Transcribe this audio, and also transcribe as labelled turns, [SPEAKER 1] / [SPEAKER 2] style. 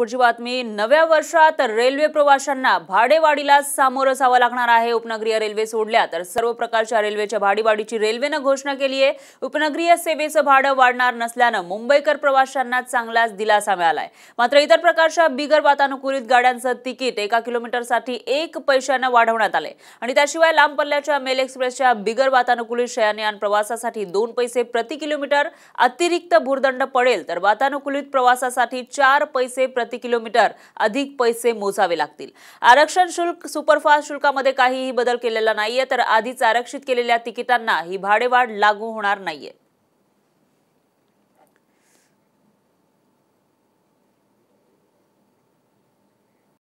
[SPEAKER 1] पुढची बातमी नव्या वर्षात रेल्वे प्रवाशांना भाडेवाढीला सामोरं जावं लागणार आहे उपनगरीय रेल्वे सोडल्या तर सर्व प्रकारच्या रेल्वेच्या भाडीवाढीची रेल्वेनं घोषणा केली आहे उपनगरीय सेवेचं भाडं वाढणार नसल्यानं मुंबईकर प्रवाशांना चांगलाच दिलासा मिळालाय मात्र इतर प्रकारच्या बिगर वातानुकूलित गाड्यांचं तिकीट एका किलोमीटरसाठी एक पैशानं वाढवण्यात आले आणि त्याशिवाय लांब पल्ल्याच्या मेल एक्सप्रेसच्या बिगर वातानुकूलित शयनयान प्रवासासाठी दोन पैसे प्रति किलोमीटर अतिरिक्त भूर्दंड पडेल तर वातानुकूलित प्रवासासाठी चार पैसे प्रति प्रति किलोमीटर अधिक पैसे मोजावे लागतील आरक्षण शुल्क सुपरफास्ट शुल्कामध्ये काहीही बदल केलेला नाहीये तर आधीच आरक्षित केलेल्या तिकिटांना ही भाडेवाढ लागू होणार नाहीये